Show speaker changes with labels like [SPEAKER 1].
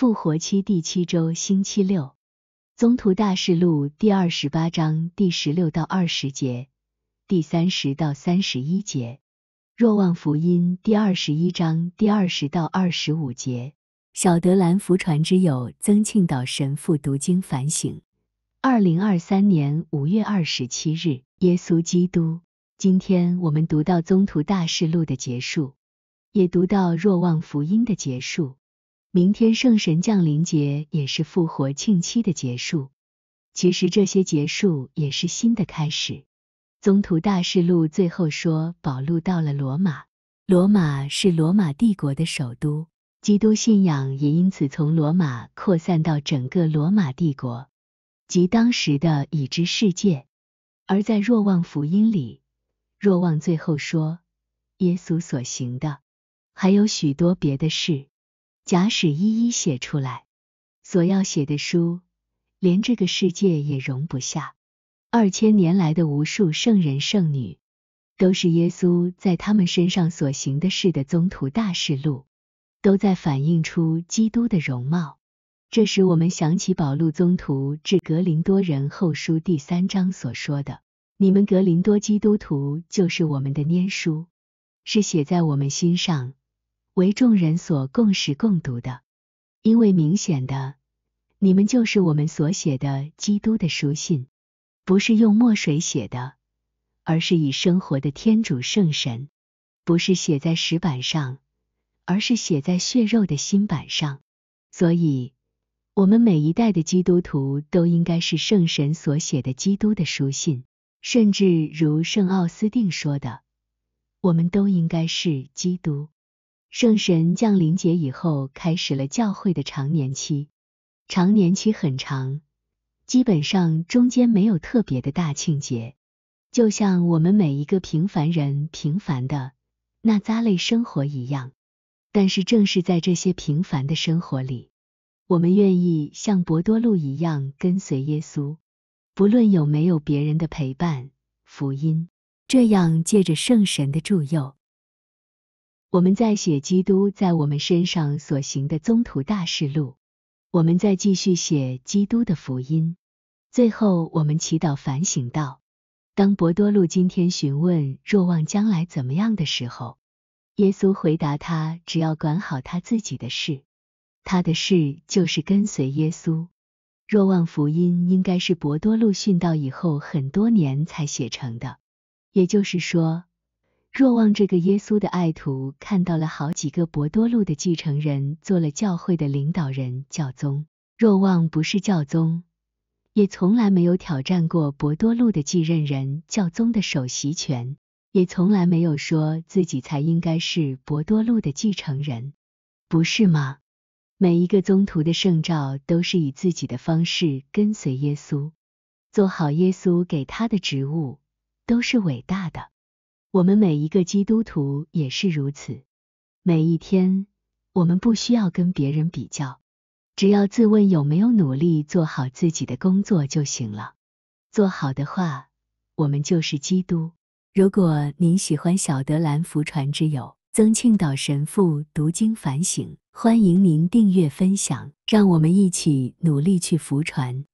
[SPEAKER 1] 复活期第七周星期六，宗徒大事录第二十八章第十六到二十节，第三十到三十一节，若望福音第二十一章第二十到二十五节。小德兰福传之友曾庆岛神父读经反省。二零二三年五月二十七日，耶稣基督，今天我们读到宗徒大事录的结束，也读到若望福音的结束。明天圣神降临节也是复活庆期的结束，其实这些结束也是新的开始。宗徒大事录最后说，保禄到了罗马，罗马是罗马帝国的首都，基督信仰也因此从罗马扩散到整个罗马帝国及当时的已知世界。而在若望福音里，若望最后说，耶稣所行的还有许多别的事。假使一一写出来，所要写的书，连这个世界也容不下。二千年来的无数圣人圣女，都是耶稣在他们身上所行的事的宗徒大事录，都在反映出基督的容貌。这使我们想起保禄宗徒致格林多人后书第三章所说的：“你们格林多基督徒就是我们的念书，是写在我们心上。”为众人所共识共读的，因为明显的，你们就是我们所写的基督的书信，不是用墨水写的，而是以生活的天主圣神；不是写在石板上，而是写在血肉的新板上。所以，我们每一代的基督徒都应该是圣神所写的基督的书信。甚至如圣奥斯定说的，我们都应该是基督。圣神降临节以后，开始了教会的常年期。常年期很长，基本上中间没有特别的大庆节，就像我们每一个平凡人平凡的那扎类生活一样。但是正是在这些平凡的生活里，我们愿意像博多禄一样跟随耶稣，不论有没有别人的陪伴，福音这样借着圣神的助佑。我们在写基督在我们身上所行的宗徒大事录，我们在继续写基督的福音。最后，我们祈祷反省道：当博多禄今天询问若望将来怎么样的时候，耶稣回答他，只要管好他自己的事，他的事就是跟随耶稣。若望福音应该是博多禄殉道以后很多年才写成的，也就是说。若望这个耶稣的爱徒看到了好几个博多禄的继承人做了教会的领导人教宗。若望不是教宗，也从来没有挑战过博多禄的继任人教宗的首席权，也从来没有说自己才应该是博多禄的继承人，不是吗？每一个宗徒的圣召都是以自己的方式跟随耶稣，做好耶稣给他的职务，都是伟大的。我们每一个基督徒也是如此。每一天，我们不需要跟别人比较，只要自问有没有努力做好自己的工作就行了。做好的话，我们就是基督。如果您喜欢小德兰福传之友曾庆岛神父读经反省，欢迎您订阅分享，让我们一起努力去福传。